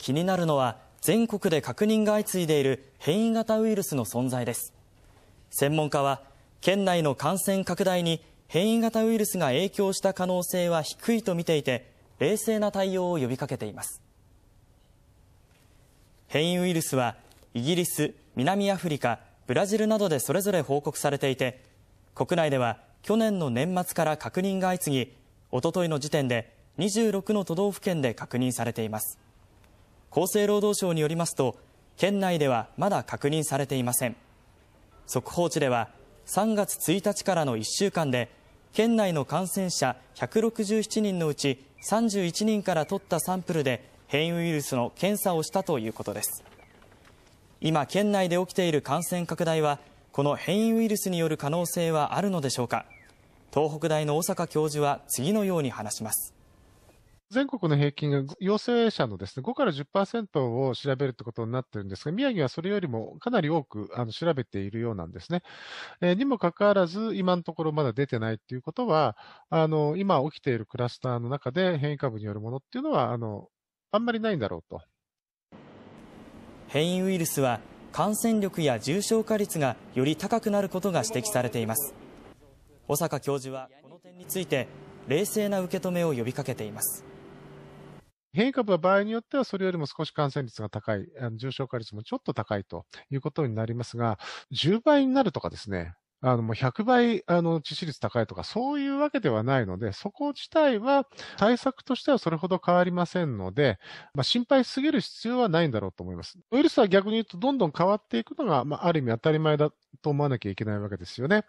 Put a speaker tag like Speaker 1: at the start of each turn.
Speaker 1: 気になるのは、全国で確認が相次いでいる変異型ウイルスの存在です。専門家は、県内の感染拡大に変異型ウイルスが影響した可能性は低いと見ていて、冷静な対応を呼びかけています。変異ウイルスは、イギリス、南アフリカ、ブラジルなどでそれぞれ報告されていて、国内では去年の年末から確認が相次ぎ、おとといの時点で26の都道府県で確認されています。厚生労働省によりますと県内ではまだ確認されていません速報値では3月1日からの1週間で県内の感染者167人のうち31人から取ったサンプルで変異ウイルスの検査をしたということです今県内で起きている感染拡大はこの変異ウイルスによる可能性はあるのでしょうか東北大の小坂教授は次のように話します全国の平均が陽性者のですね、5から
Speaker 2: 10%を調べるってことになってるんですが、宮城はそれよりもかなり多くあの調べているようなんですね。えー、にもかかわらず、今のところまだ出てないっていうことは、あの、今起きているクラスターの中で変異株によるものっていうのは、あの、あんまりないんだろうと。
Speaker 1: 変異ウイルスは感染力や重症化率がより高くなることが指摘されています。保坂教授はこの点について、冷静な受け止めを呼びかけています。変異株は場合によってはそれよりも
Speaker 2: 少し感染率が高い、重症化率もちょっと高いということになりますが、10倍になるとかですね、あの、もう100倍、あの、致死率高いとか、そういうわけではないので、そこ自体は対策としてはそれほど変わりませんので、まあ、心配すぎる必要はないんだろうと思います。ウイルスは逆に言うと、どんどん変わっていくのが、まあ、ある意味当たり前だと思わなきゃいけないわけですよね。